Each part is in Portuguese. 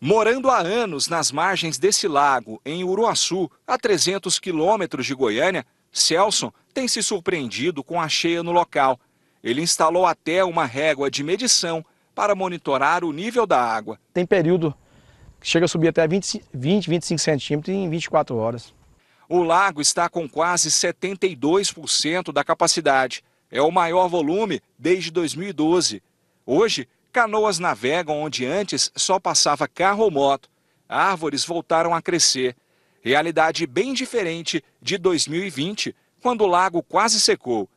Morando há anos nas margens desse lago, em Uruaçu, a 300 quilômetros de Goiânia, Celson tem se surpreendido com a cheia no local. Ele instalou até uma régua de medição para monitorar o nível da água. Tem período que chega a subir até 20, 20 25 centímetros em 24 horas. O lago está com quase 72% da capacidade. É o maior volume desde 2012. Hoje, Canoas navegam onde antes só passava carro ou moto. Árvores voltaram a crescer. Realidade bem diferente de 2020, quando o lago quase secou.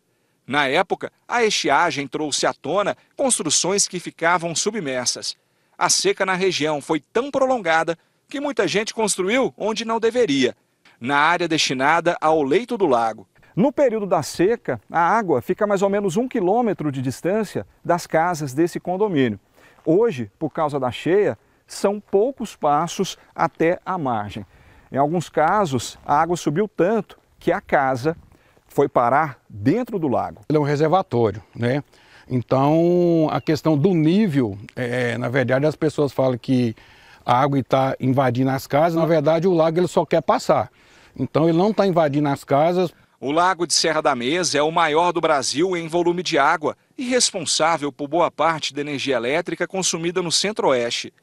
Na época, a estiagem trouxe à tona construções que ficavam submersas. A seca na região foi tão prolongada que muita gente construiu onde não deveria, na área destinada ao leito do lago. No período da seca, a água fica a mais ou menos um quilômetro de distância das casas desse condomínio. Hoje, por causa da cheia, são poucos passos até a margem. Em alguns casos, a água subiu tanto que a casa foi parar dentro do lago. Ele é um reservatório, né? Então, a questão do nível, é, na verdade, as pessoas falam que a água está invadindo as casas, na verdade, o lago ele só quer passar. Então, ele não está invadindo as casas o Lago de Serra da Mesa é o maior do Brasil em volume de água e responsável por boa parte da energia elétrica consumida no Centro-Oeste.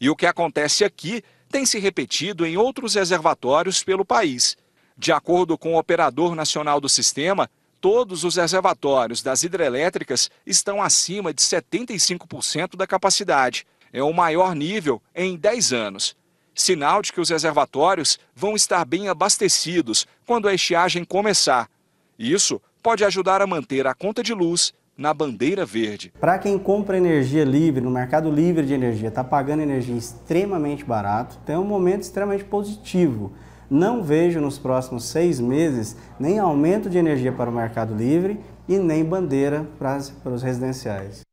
E o que acontece aqui tem se repetido em outros reservatórios pelo país. De acordo com o operador nacional do sistema, todos os reservatórios das hidrelétricas estão acima de 75% da capacidade. É o maior nível em 10 anos sinal de que os reservatórios vão estar bem abastecidos quando a estiagem começar. Isso pode ajudar a manter a conta de luz na bandeira verde. Para quem compra energia livre, no mercado livre de energia, está pagando energia extremamente barato, tem um momento extremamente positivo. Não vejo nos próximos seis meses nem aumento de energia para o mercado livre e nem bandeira para os residenciais.